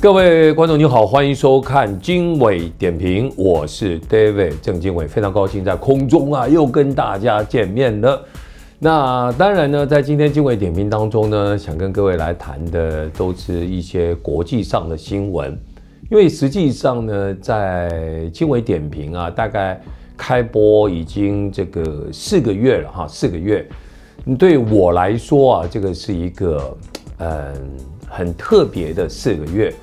各位观众，你好，欢迎收看《经纬点评》，我是 David 郑经纬，非常高兴在空中啊又跟大家见面了。那当然呢，在今天《经纬点评》当中呢，想跟各位来谈的都是一些国际上的新闻，因为实际上呢，在《经纬点评》啊，大概开播已经这个四个月了哈，四个月。对我来说啊，这个是一个嗯很特别的四个月。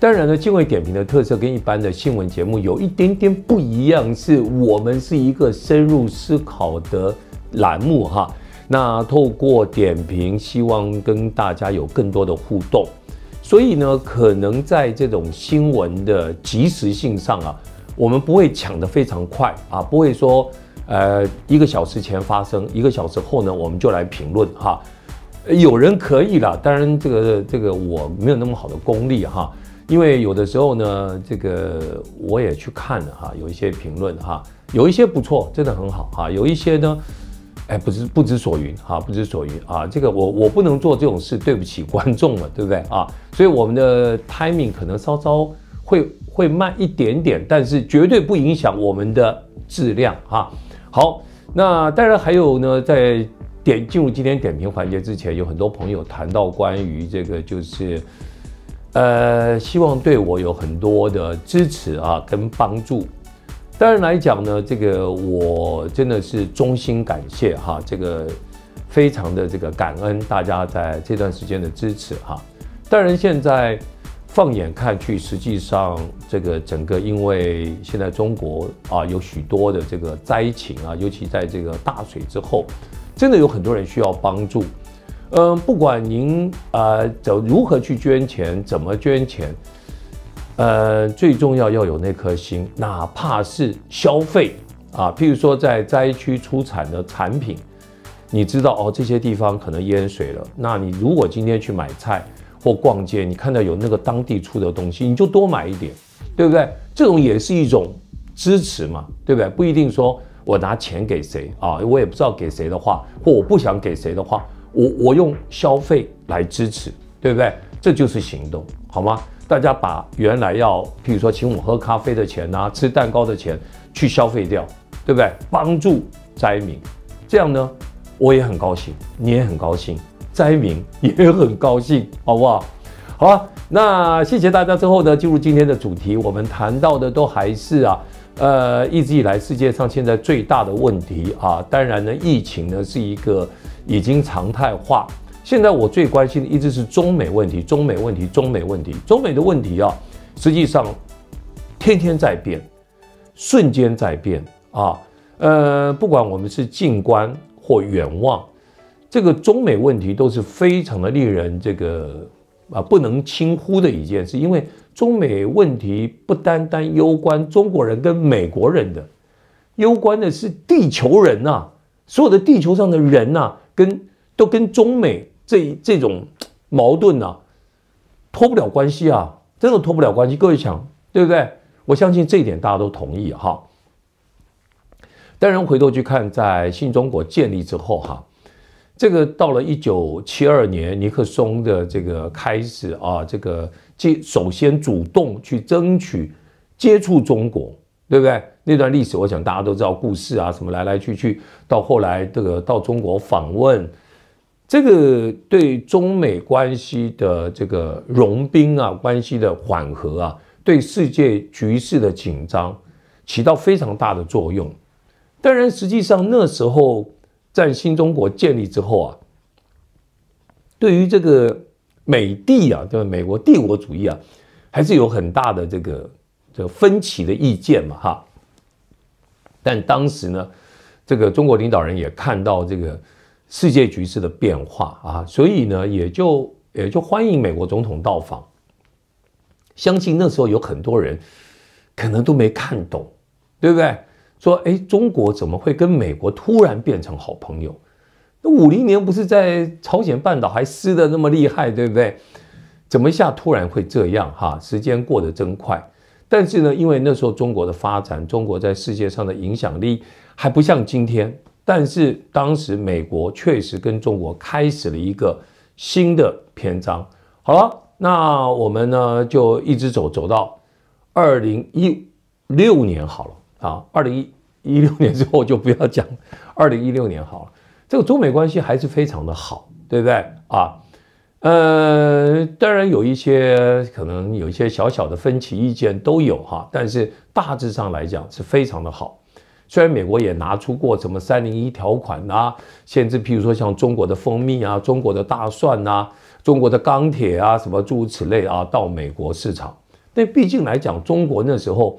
当然呢，敬畏点评的特色跟一般的新闻节目有一点点不一样，是我们是一个深入思考的栏目哈。那透过点评，希望跟大家有更多的互动。所以呢，可能在这种新闻的及时性上啊，我们不会抢得非常快啊，不会说呃一个小时前发生，一个小时后呢我们就来评论哈。有人可以了，当然这个这个我没有那么好的功力哈。因为有的时候呢，这个我也去看了哈，有一些评论哈，有一些不错，真的很好哈，有一些呢，哎，不知不知所云哈，不知所云啊，这个我我不能做这种事，对不起观众了，对不对啊？所以我们的 timing 可能稍稍会会慢一点点，但是绝对不影响我们的质量哈。好，那当然还有呢，在点进入今天点评环节之前，有很多朋友谈到关于这个就是。呃，希望对我有很多的支持啊，跟帮助。当然来讲呢，这个我真的是衷心感谢哈，这个非常的这个感恩大家在这段时间的支持哈。当然现在放眼看去，实际上这个整个因为现在中国啊有许多的这个灾情啊，尤其在这个大水之后，真的有很多人需要帮助。嗯，不管您啊，走如何去捐钱，怎么捐钱，呃，最重要要有那颗心，哪怕是消费啊，譬如说在灾区出产的产品，你知道哦，这些地方可能淹水了，那你如果今天去买菜或逛街，你看到有那个当地出的东西，你就多买一点，对不对？这种也是一种支持嘛，对不对？不一定说我拿钱给谁啊，我也不知道给谁的话，或我不想给谁的话。我我用消费来支持，对不对？这就是行动，好吗？大家把原来要，比如说请我喝咖啡的钱呐，吃蛋糕的钱去消费掉，对不对？帮助灾民，这样呢，我也很高兴，你也很高兴，灾民也很高兴，好不好？好了，那谢谢大家。之后呢，进入今天的主题，我们谈到的都还是啊。呃，一直以来，世界上现在最大的问题啊，当然呢，疫情呢是一个已经常态化。现在我最关心的一直是中美问题，中美问题，中美问题，中美的问题啊，实际上天天在变，瞬间在变啊。呃，不管我们是近观或远望，这个中美问题都是非常的令人这个啊不能轻忽的一件事，因为。中美问题不单单攸关中国人跟美国人的，攸关的是地球人呐，所有的地球上的人呐，跟都跟中美这这种矛盾呐脱不了关系啊，真的脱不了关系。各位想对不对？我相信这一点大家都同意哈。当然，回头去看，在新中国建立之后哈，这个到了一九七二年尼克松的这个开始啊，这个。接首先主动去争取接触中国，对不对？那段历史，我想大家都知道故事啊，什么来来去去，到后来这个到中国访问，这个对中美关系的这个融冰啊，关系的缓和啊，对世界局势的紧张起到非常大的作用。当然，实际上那时候在新中国建立之后啊，对于这个。美帝啊，对美国帝国主义啊，还是有很大的这个这个分歧的意见嘛，哈。但当时呢，这个中国领导人也看到这个世界局势的变化啊，所以呢，也就也就欢迎美国总统到访。相信那时候有很多人可能都没看懂，对不对？说哎，中国怎么会跟美国突然变成好朋友？那五零年不是在朝鲜半岛还撕的那么厉害，对不对？怎么下突然会这样？哈，时间过得真快。但是呢，因为那时候中国的发展，中国在世界上的影响力还不像今天。但是当时美国确实跟中国开始了一个新的篇章。好了，那我们呢就一直走走到二零一六年好了啊，二零一六年之后就不要讲二零一六年好了。这个中美关系还是非常的好，对不对啊？呃，当然有一些可能有一些小小的分歧，意见都有哈，但是大致上来讲是非常的好。虽然美国也拿出过什么三零一条款呐，限制，譬如说像中国的蜂蜜啊、中国的大蒜呐、中国的钢铁啊，什么诸如此类啊，到美国市场。但毕竟来讲，中国那时候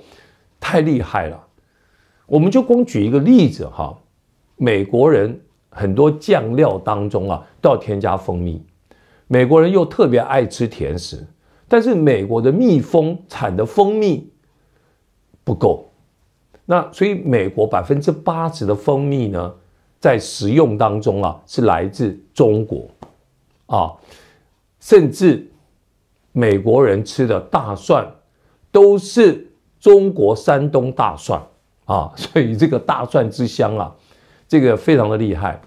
太厉害了。我们就光举一个例子哈，美国人。很多酱料当中啊都要添加蜂蜜，美国人又特别爱吃甜食，但是美国的蜜蜂产的蜂蜜不够，那所以美国百分之八十的蜂蜜呢在食用当中啊是来自中国，啊，甚至美国人吃的大蒜都是中国山东大蒜啊，所以这个大蒜之乡啊，这个非常的厉害。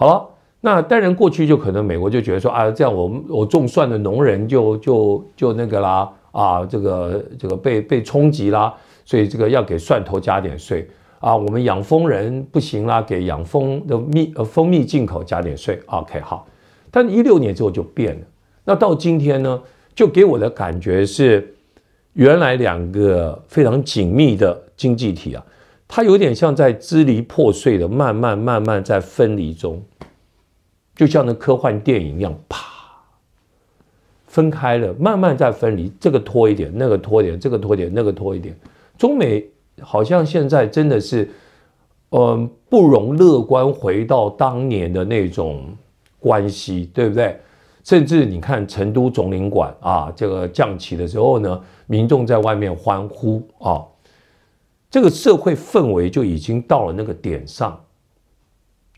好了，那当然过去就可能美国就觉得说啊，这样我们我种蒜的农人就就就那个啦，啊，这个这个被被冲击啦，所以这个要给蒜头加点税啊，我们养蜂人不行啦，给养蜂的蜜呃蜂蜜进口加点税。OK，好，但一六年之后就变了，那到今天呢，就给我的感觉是，原来两个非常紧密的经济体啊，它有点像在支离破碎的慢慢慢慢在分离中。就像那科幻电影一样，啪，分开了，慢慢再分离。这个拖一点，那个拖一点，这个拖一点，那个拖一点。中美好像现在真的是，嗯，不容乐观，回到当年的那种关系，对不对？甚至你看成都总领馆啊，这个降旗的时候呢，民众在外面欢呼啊，这个社会氛围就已经到了那个点上。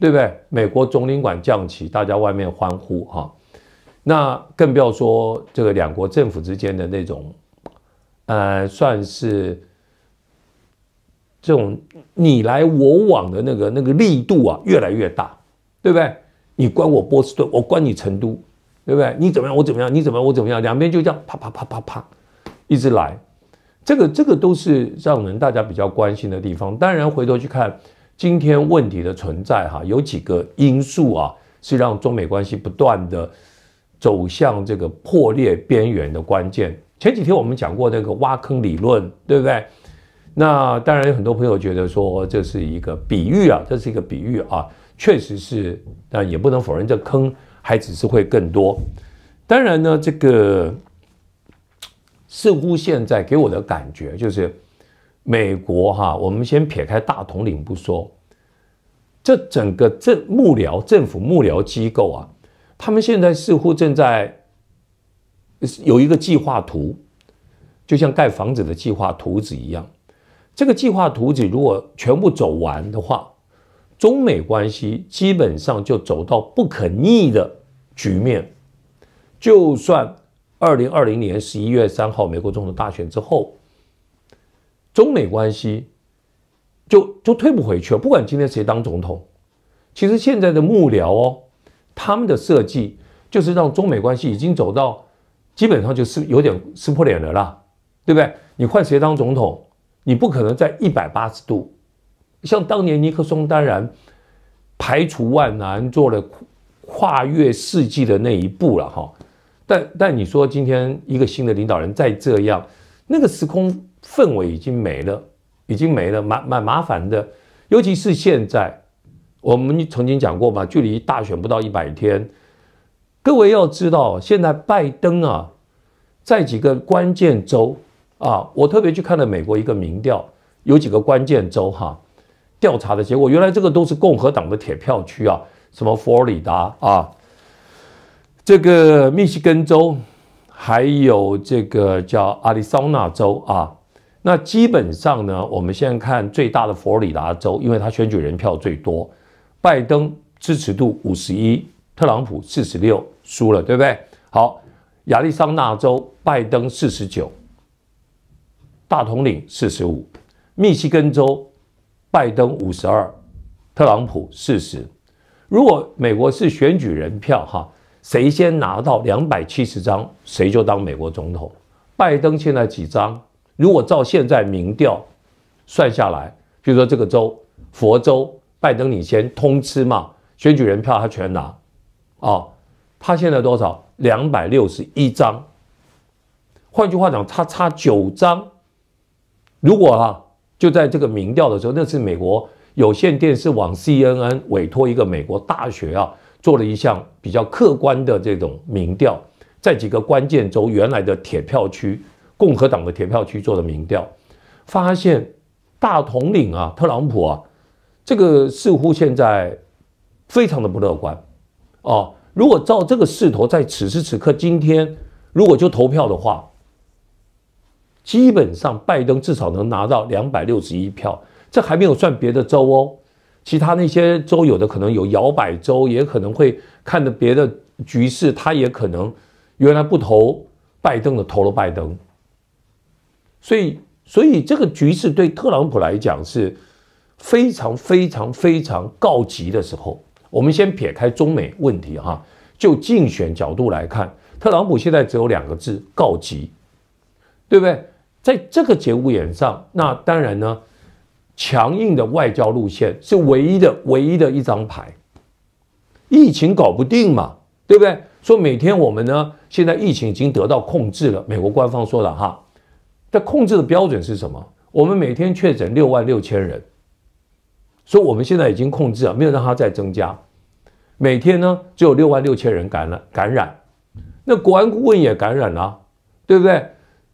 对不对？美国总领馆降旗，大家外面欢呼哈。那更不要说这个两国政府之间的那种，呃，算是这种你来我往的那个那个力度啊，越来越大，对不对？你关我波士顿，我关你成都，对不对？你怎么样，我怎么样？你怎么我怎么样？两边就这样啪啪啪啪啪，一直来。这个这个都是让人大家比较关心的地方。当然，回头去看。今天问题的存在，哈，有几个因素啊，是让中美关系不断的走向这个破裂边缘的关键。前几天我们讲过那个挖坑理论，对不对？那当然有很多朋友觉得说这是一个比喻啊，这是一个比喻啊，确实是，但也不能否认，这坑还只是会更多。当然呢，这个似乎现在给我的感觉就是。美国哈，我们先撇开大统领不说，这整个政幕僚、政府幕僚机构啊，他们现在似乎正在有一个计划图，就像盖房子的计划图纸一样。这个计划图纸如果全部走完的话，中美关系基本上就走到不可逆的局面。就算二零二零年十一月三号美国总统大选之后。中美关系就就退不回去了。不管今天谁当总统，其实现在的幕僚哦，他们的设计就是让中美关系已经走到基本上就是有点撕破脸了啦，对不对？你换谁当总统，你不可能在一百八十度。像当年尼克松，当然排除万难做了跨越世纪的那一步了哈。但但你说今天一个新的领导人再这样，那个时空。氛围已经没了，已经没了，蛮蛮麻烦的。尤其是现在，我们曾经讲过嘛，距离大选不到一百天。各位要知道，现在拜登啊，在几个关键州啊，我特别去看了美国一个民调，有几个关键州哈，调查的结果，原来这个都是共和党的铁票区啊，什么佛罗里达啊，这个密西根州，还有这个叫阿里桑那州啊。那基本上呢，我们现在看最大的佛罗里达州，因为它选举人票最多，拜登支持度五十一，特朗普四十六，输了，对不对？好，亚利桑那州，拜登四十九，大统领四十五，密西根州，拜登五十二，特朗普四十。如果美国是选举人票，哈，谁先拿到两百七十张，谁就当美国总统。拜登现在几张？如果照现在民调算下来，比如说这个州佛州，拜登领先通吃嘛，选举人票他全拿，啊，他现在多少？两百六十一张。换句话讲，他差九张。如果啊，就在这个民调的时候，那次美国有线电视网 C N N 委托一个美国大学啊，做了一项比较客观的这种民调，在几个关键州原来的铁票区。共和党的铁票区做的民调，发现大统领啊，特朗普啊，这个似乎现在非常的不乐观哦。如果照这个势头，在此时此刻，今天如果就投票的话，基本上拜登至少能拿到两百六十一票，这还没有算别的州哦。其他那些州有的可能有摇摆州，也可能会看着别的局势，他也可能原来不投拜登的投了拜登。所以，所以这个局势对特朗普来讲是非常非常非常告急的时候。我们先撇开中美问题哈，就竞选角度来看，特朗普现在只有两个字：告急，对不对？在这个节骨眼上，那当然呢，强硬的外交路线是唯一的、唯一的一张牌。疫情搞不定嘛，对不对？说每天我们呢，现在疫情已经得到控制了，美国官方说了哈。在控制的标准是什么？我们每天确诊六万六千人，所以我们现在已经控制了，没有让它再增加。每天呢，只有六万六千人感染感染。那国安顾问也感染了，对不对？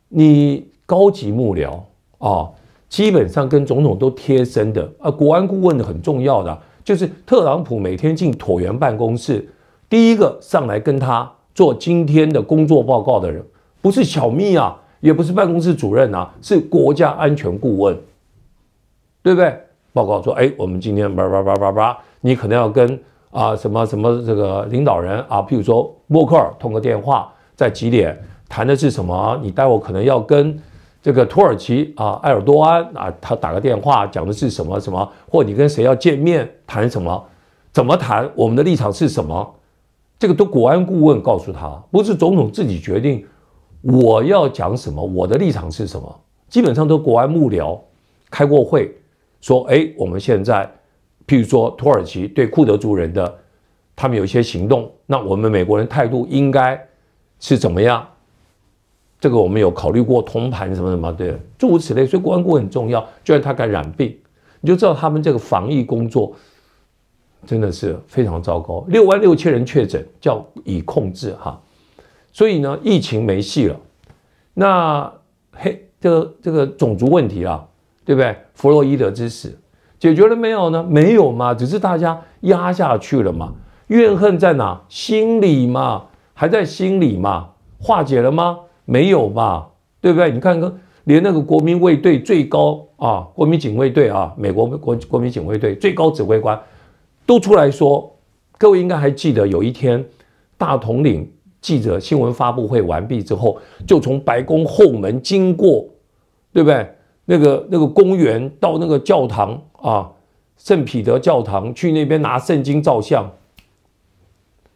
你高级幕僚啊，基本上跟总统都贴身的啊，国安顾问很重要的就是特朗普每天进椭圆办公室，第一个上来跟他做今天的工作报告的人，不是小秘啊。也不是办公室主任啊，是国家安全顾问，对不对？报告说，哎，我们今天叭叭叭叭叭，你可能要跟啊什么什么这个领导人啊，譬如说默克尔通个电话，在几点谈的是什么？你待会可能要跟这个土耳其啊埃尔多安啊，他打个电话，讲的是什么什么？或你跟谁要见面，谈什么？怎么谈？我们的立场是什么？这个都国安顾问告诉他，不是总统自己决定。我要讲什么？我的立场是什么？基本上都国外幕僚开过会，说：“哎，我们现在，譬如说土耳其对库德族人的他们有一些行动，那我们美国人态度应该是怎么样？”这个我们有考虑过铜盘什么什么的，诸如此类。所以国安顾问很重要，居然他敢染病，你就知道他们这个防疫工作真的是非常糟糕。六万六千人确诊，叫已控制哈。所以呢，疫情没戏了。那嘿，这个这个种族问题啊，对不对？弗洛伊德之死解决了没有呢？没有嘛，只是大家压下去了嘛。怨恨在哪？心里嘛，还在心里嘛。化解了吗？没有吧，对不对？你看看，连那个国民卫队最高啊，国民警卫队啊，美国国国民警卫队最高指挥官都出来说，各位应该还记得，有一天大统领。记者新闻发布会完毕之后，就从白宫后门经过，对不对？那个那个公园到那个教堂啊，圣彼得教堂去那边拿圣经照相。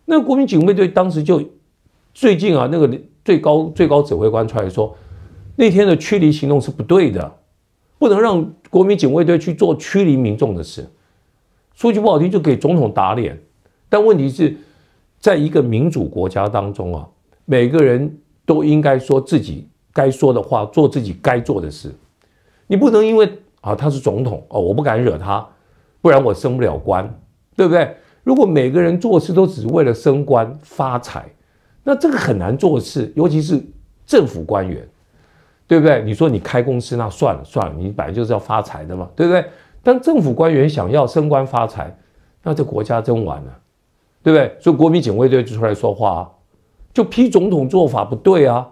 那国民警卫队当时就最近啊，那个最高最高指挥官出来说，那天的驱离行动是不对的，不能让国民警卫队去做驱离民众的事。说句不好听，就给总统打脸。但问题是。在一个民主国家当中啊，每个人都应该说自己该说的话，做自己该做的事。你不能因为啊他是总统哦，我不敢惹他，不然我升不了官，对不对？如果每个人做事都只是为了升官发财，那这个很难做事，尤其是政府官员，对不对？你说你开公司那算了算了，你本来就是要发财的嘛，对不对？但政府官员想要升官发财，那这国家真完了。对不对？所以国民警卫队就出来说话，就批总统做法不对啊，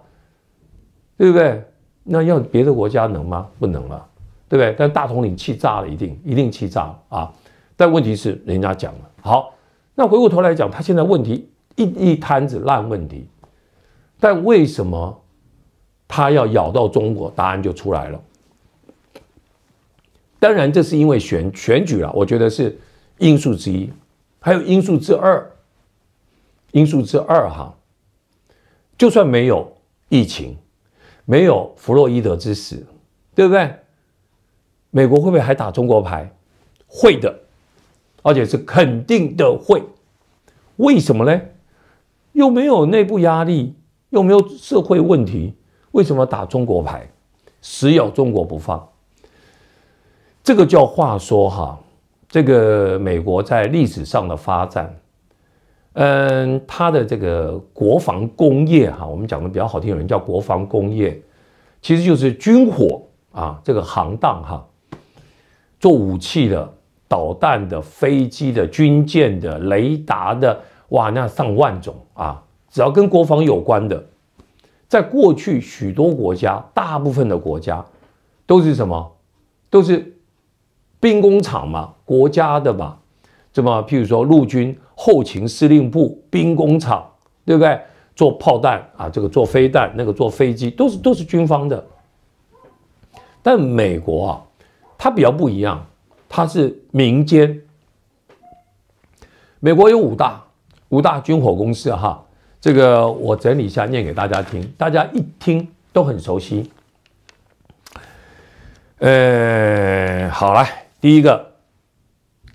对不对？那要别的国家能吗？不能了，对不对？但大统领气炸了，一定一定气炸啊！但问题是，人家讲了，好，那回过头来讲，他现在问题一一摊子烂问题，但为什么他要咬到中国？答案就出来了。当然，这是因为选选举了，我觉得是因素之一。还有因素之二，因素之二哈，就算没有疫情，没有弗洛伊德之死，对不对？美国会不会还打中国牌？会的，而且是肯定的会。为什么呢？又没有内部压力，又没有社会问题，为什么打中国牌，死咬中国不放？这个叫话说哈。这个美国在历史上的发展，嗯，它的这个国防工业哈，我们讲的比较好听，有人叫国防工业，其实就是军火啊，这个行当哈，做武器的、导弹的、飞机的、军舰的、雷达的，哇，那上万种啊，只要跟国防有关的，在过去许多国家，大部分的国家都是什么，都是。兵工厂嘛，国家的嘛，这么，譬如说陆军后勤司令部兵工厂，对不对？做炮弹啊，这个做飞弹，那个做飞机，都是都是军方的。但美国啊，它比较不一样，它是民间。美国有五大五大军火公司哈，这个我整理一下念给大家听，大家一听都很熟悉。呃，好了。第一个，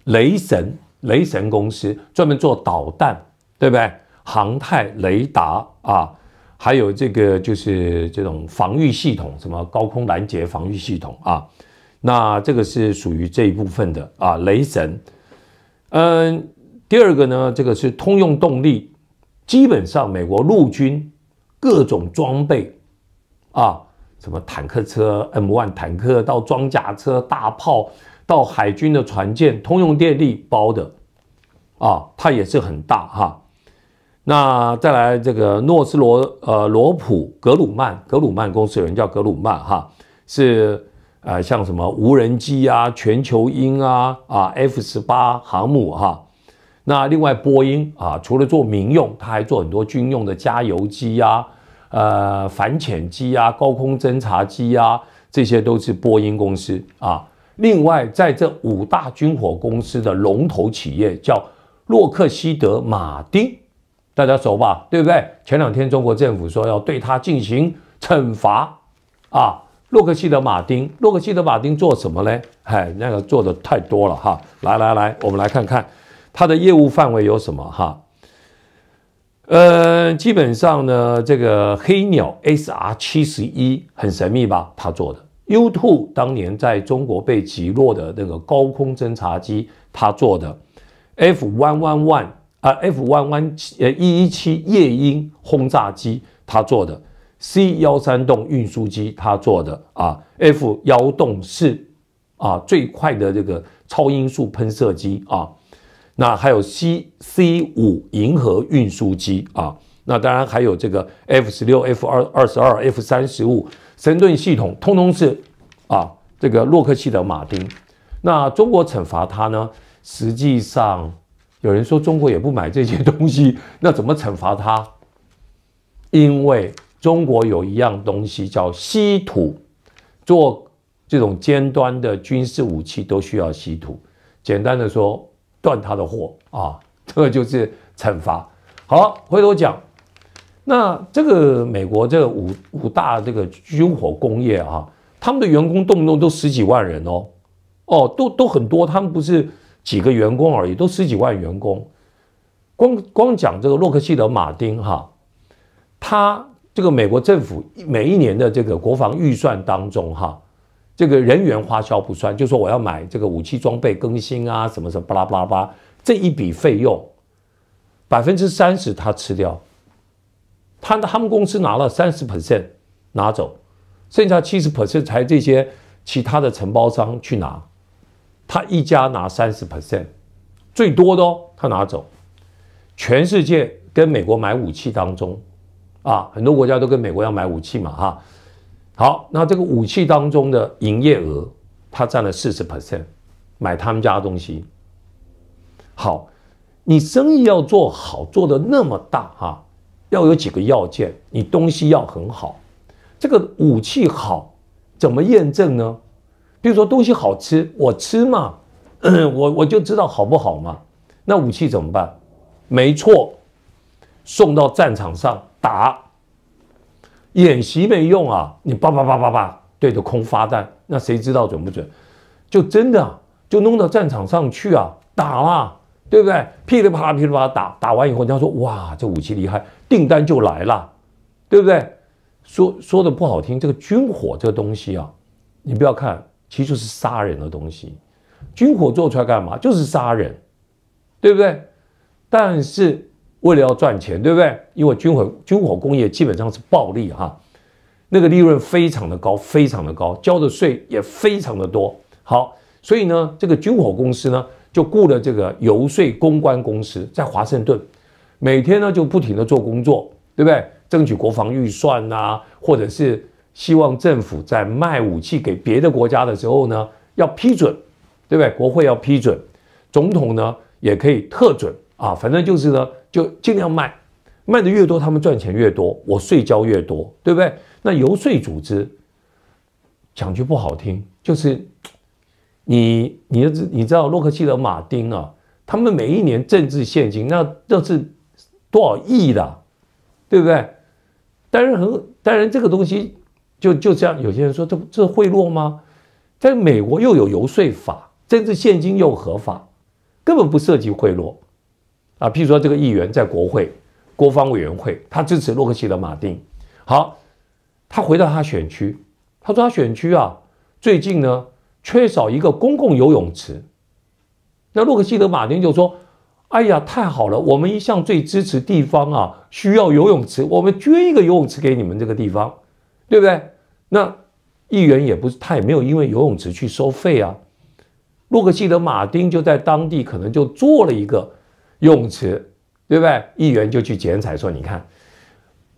雷神，雷神公司专门做导弹，对不对？航太雷达啊，还有这个就是这种防御系统，什么高空拦截防御系统啊，那这个是属于这一部分的啊。雷神，嗯，第二个呢，这个是通用动力，基本上美国陆军各种装备啊，什么坦克车 M1 坦克到装甲车、大炮。到海军的船舰，通用电力包的，啊，它也是很大哈。那再来这个诺斯罗呃罗普格鲁曼格鲁曼公司有人叫格鲁曼哈，是呃像什么无人机啊、全球鹰啊、啊 F 十八航母哈。那另外波音啊，除了做民用，它还做很多军用的加油机呀、呃反潜机呀、高空侦察机呀，这些都是波音公司啊。另外，在这五大军火公司的龙头企业叫洛克希德马丁，大家熟吧？对不对？前两天中国政府说要对他进行惩罚啊！洛克希德马丁，洛克希德马丁做什么呢？嗨，那个做的太多了哈！来来来，我们来看看他的业务范围有什么哈？呃，基本上呢，这个黑鸟 SR 七十一很神秘吧？他做的。u two 当年在中国被击落的那个高空侦察机，他做的 f one one one 啊，F111 one 呃，117夜鹰轰炸机，他做的；C130 运输机，他做的；啊 f 1洞四啊最快的这个超音速喷射机啊，那还有 C C5 银河运输机啊。那当然还有这个 F 十六、F 二二十二、F 三十五神盾系统，通通是啊，这个洛克希德马丁。那中国惩罚他呢？实际上有人说中国也不买这些东西，那怎么惩罚他？因为中国有一样东西叫稀土，做这种尖端的军事武器都需要稀土。简单的说，断他的货啊，这个就是惩罚。好，回头讲。那这个美国这五五大这个军火工业啊，他们的员工动不动都十几万人哦，哦，都都很多，他们不是几个员工而已，都十几万员工。光光讲这个洛克希德马丁哈，他这个美国政府每一年的这个国防预算当中哈，这个人员花销不算，就说我要买这个武器装备更新啊，什么什么巴拉巴拉巴，这一笔费用百分之三十他吃掉。他他们公司拿了三十 percent，拿走，剩下七十 percent 才这些其他的承包商去拿，他一家拿三十 percent，最多的哦，他拿走。全世界跟美国买武器当中，啊，很多国家都跟美国要买武器嘛哈。好，那这个武器当中的营业额，他占了四十 percent，买他们家的东西。好，你生意要做好，做的那么大哈。要有几个要件，你东西要很好，这个武器好，怎么验证呢？比如说东西好吃，我吃嘛，我我就知道好不好嘛。那武器怎么办？没错，送到战场上打。演习没用啊，你叭叭叭叭叭对着空发弹，那谁知道准不准？就真的就弄到战场上去啊，打了。对不对？噼里啪啦，噼里啪啦打，打完以后人家说哇，这武器厉害，订单就来了，对不对？说说的不好听，这个军火这东西啊，你不要看，其实就是杀人的东西。军火做出来干嘛？就是杀人，对不对？但是为了要赚钱，对不对？因为军火军火工业基本上是暴利哈，那个利润非常的高，非常的高，交的税也非常的多。好，所以呢，这个军火公司呢。就雇了这个游说公关公司，在华盛顿，每天呢就不停的做工作，对不对？争取国防预算呐，或者是希望政府在卖武器给别的国家的时候呢，要批准，对不对？国会要批准，总统呢也可以特准啊，反正就是呢，就尽量卖，卖的越多，他们赚钱越多，我税交越多，对不对？那游说组织，讲句不好听，就是。你，你知，你知道洛克希德马丁啊，他们每一年政治现金那那是多少亿的，对不对？但是很，当然这个东西就就这样，有些人说这这贿赂吗？在美国又有游说法，政治现金又合法，根本不涉及贿赂啊。譬如说这个议员在国会国防委员会，他支持洛克希德马丁，好，他回到他选区，他说他选区啊，最近呢。缺少一个公共游泳池，那洛克希德马丁就说：“哎呀，太好了！我们一向最支持地方啊，需要游泳池，我们捐一个游泳池给你们这个地方，对不对？”那议员也不是他也没有因为游泳池去收费啊。洛克希德马丁就在当地可能就做了一个泳池，对不对？议员就去剪彩说：“你看，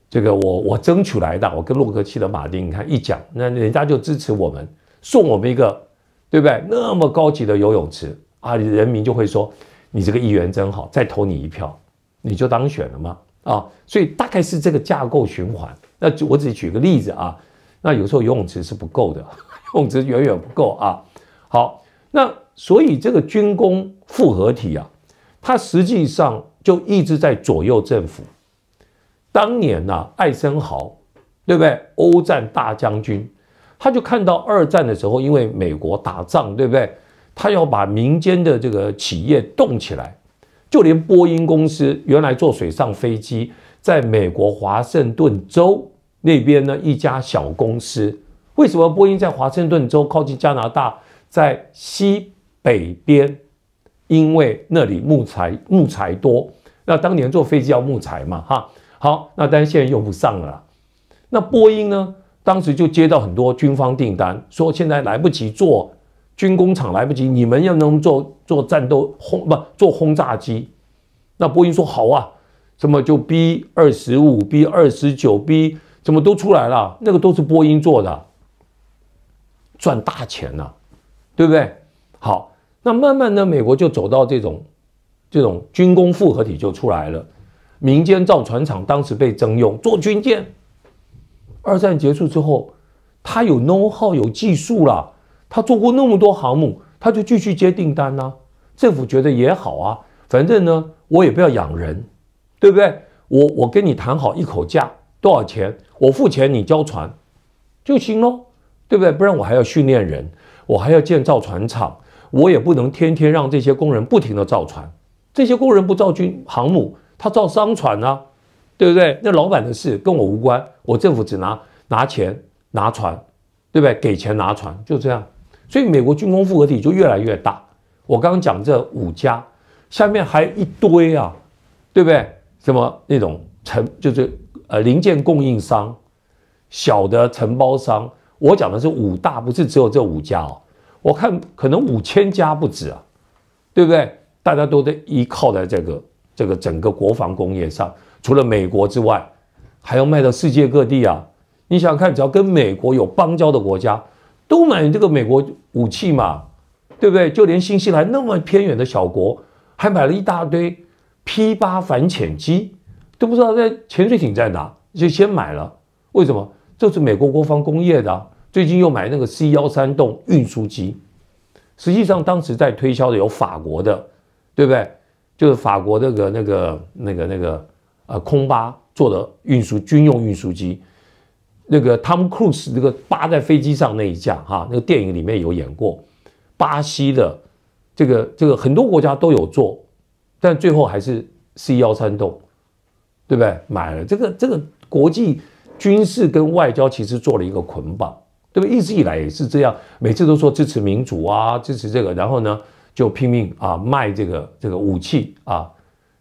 这个我我争取来的，我跟洛克希德马丁你看一讲，那人家就支持我们，送我们一个。”对不对？那么高级的游泳池啊，人民就会说，你这个议员真好，再投你一票，你就当选了吗？啊，所以大概是这个架构循环。那我只举个例子啊，那有时候游泳池是不够的，游泳池远远不够啊。好，那所以这个军工复合体啊，它实际上就一直在左右政府。当年呐，艾森豪，对不对？欧战大将军。他就看到二战的时候，因为美国打仗，对不对？他要把民间的这个企业动起来，就连波音公司原来做水上飞机，在美国华盛顿州那边呢一家小公司，为什么波音在华盛顿州靠近加拿大，在西北边？因为那里木材木材多，那当年做飞机要木材嘛，哈。好，那但是现在用不上了，那波音呢？当时就接到很多军方订单，说现在来不及做军工厂，来不及，你们要能做做战斗轰不做轰炸机，那波音说好啊，什么就 B 二十五、B 二十九、B 怎么都出来了，那个都是波音做的，赚大钱啊，对不对？好，那慢慢呢，美国就走到这种这种军工复合体就出来了，民间造船厂当时被征用做军舰。二战结束之后，他有 know-how 有技术了，他做过那么多航母，他就继续接订单呢。政府觉得也好啊，反正呢，我也不要养人，对不对？我我跟你谈好一口价，多少钱？我付钱，你交船就行喽，对不对？不然我还要训练人，我还要建造船厂，我也不能天天让这些工人不停的造船。这些工人不造军航母，他造商船呢。对不对？那老板的事跟我无关，我政府只拿拿钱拿船，对不对？给钱拿船就这样。所以美国军工复合体就越来越大。我刚刚讲这五家，下面还一堆啊，对不对？什么那种承就是呃零件供应商、小的承包商，我讲的是五大，不是只有这五家哦。我看可能五千家不止啊，对不对？大家都在依靠在这个这个整个国防工业上。除了美国之外，还要卖到世界各地啊！你想看，只要跟美国有邦交的国家，都买这个美国武器嘛，对不对？就连新西兰那么偏远的小国，还买了一大堆 P 八反潜机，都不知道在潜水艇在哪，就先买了。为什么？这是美国国防工业的。最近又买那个 C 幺三栋运输机，实际上当时在推销的有法国的，对不对？就是法国那个那个那个那个。呃，空巴做的运输军用运输机，那个 r u i s 斯那个扒在飞机上那一架哈，那个电影里面有演过。巴西的这个这个很多国家都有做，但最后还是 C 幺三斗，对不对？买了这个这个国际军事跟外交其实做了一个捆绑，对不对？一直以来也是这样，每次都说支持民主啊，支持这个，然后呢就拼命啊卖这个这个武器啊，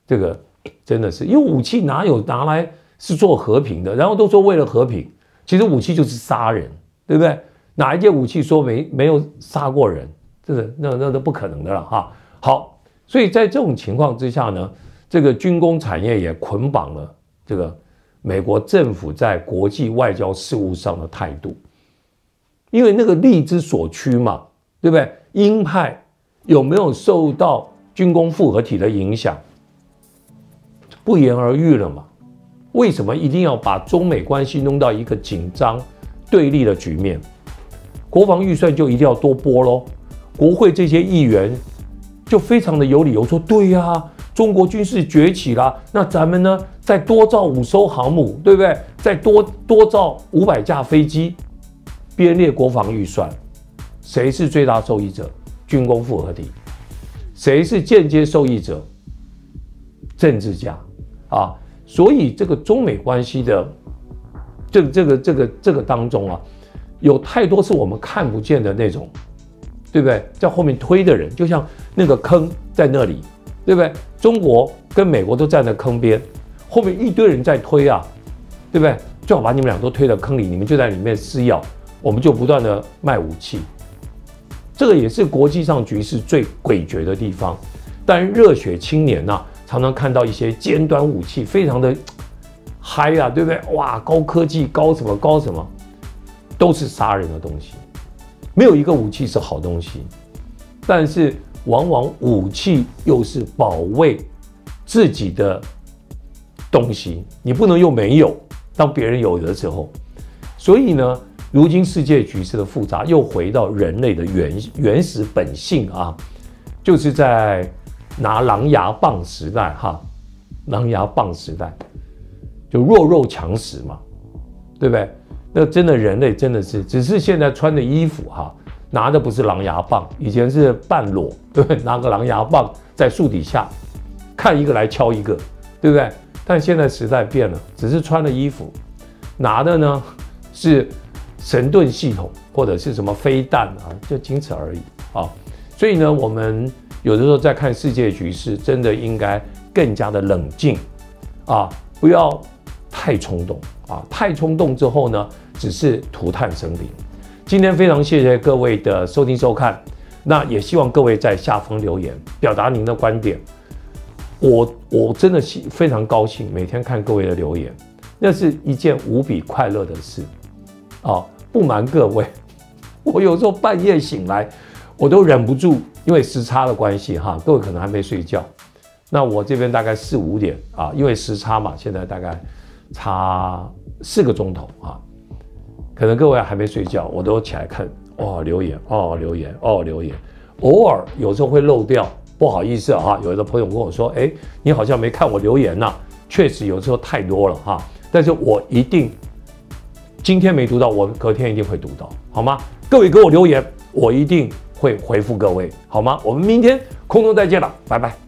这个。真的是，因为武器哪有拿来是做和平的？然后都说为了和平，其实武器就是杀人，对不对？哪一件武器说没没有杀过人？这是那那都不可能的了哈。好，所以在这种情况之下呢，这个军工产业也捆绑了这个美国政府在国际外交事务上的态度，因为那个利之所趋嘛，对不对？鹰派有没有受到军工复合体的影响？不言而喻了嘛？为什么一定要把中美关系弄到一个紧张对立的局面？国防预算就一定要多拨喽？国会这些议员就非常的有理由说：“对呀，中国军事崛起了，那咱们呢，再多造五艘航母，对不对？再多多造五百架飞机，编列国防预算，谁是最大受益者？军工复合体，谁是间接受益者？政治家。”啊，所以这个中美关系的，这这个这个这个当中啊，有太多是我们看不见的那种，对不对？在后面推的人，就像那个坑在那里，对不对？中国跟美国都站在坑边，后面一堆人在推啊，对不对？最好把你们俩都推到坑里，你们就在里面吃药，我们就不断的卖武器。这个也是国际上局势最诡谲的地方。但热血青年呐。常常看到一些尖端武器，非常的嗨呀，对不对？哇，高科技高什么高什么，都是杀人的东西，没有一个武器是好东西。但是，往往武器又是保卫自己的东西，你不能又没有，当别人有的时候。所以呢，如今世界局势的复杂，又回到人类的原原始本性啊，就是在。拿狼牙棒时代，哈，狼牙棒时代，就弱肉强食嘛，对不对？那真的人类真的是，只是现在穿的衣服，哈，拿的不是狼牙棒，以前是半裸，对不对？拿个狼牙棒在树底下，看一个来敲一个，对不对？但现在时代变了，只是穿的衣服，拿的呢是神盾系统或者是什么飞弹啊，就仅此而已啊。所以呢，我们。有的时候在看世界局势，真的应该更加的冷静，啊，不要太冲动，啊，太冲动之后呢，只是涂炭生灵。今天非常谢谢各位的收听收看，那也希望各位在下方留言表达您的观点。我我真的非常高兴，每天看各位的留言，那是一件无比快乐的事，啊，不瞒各位，我有时候半夜醒来，我都忍不住。因为时差的关系哈，各位可能还没睡觉，那我这边大概四五点啊，因为时差嘛，现在大概差四个钟头啊，可能各位还没睡觉，我都起来看哦，留言哦，留言哦，留言，偶尔有时候会漏掉，不好意思啊，有的朋友跟我说，哎，你好像没看我留言呐，确实有时候太多了哈，但是我一定今天没读到，我隔天一定会读到，好吗？各位给我留言，我一定。会回复各位，好吗？我们明天空中再见了，拜拜。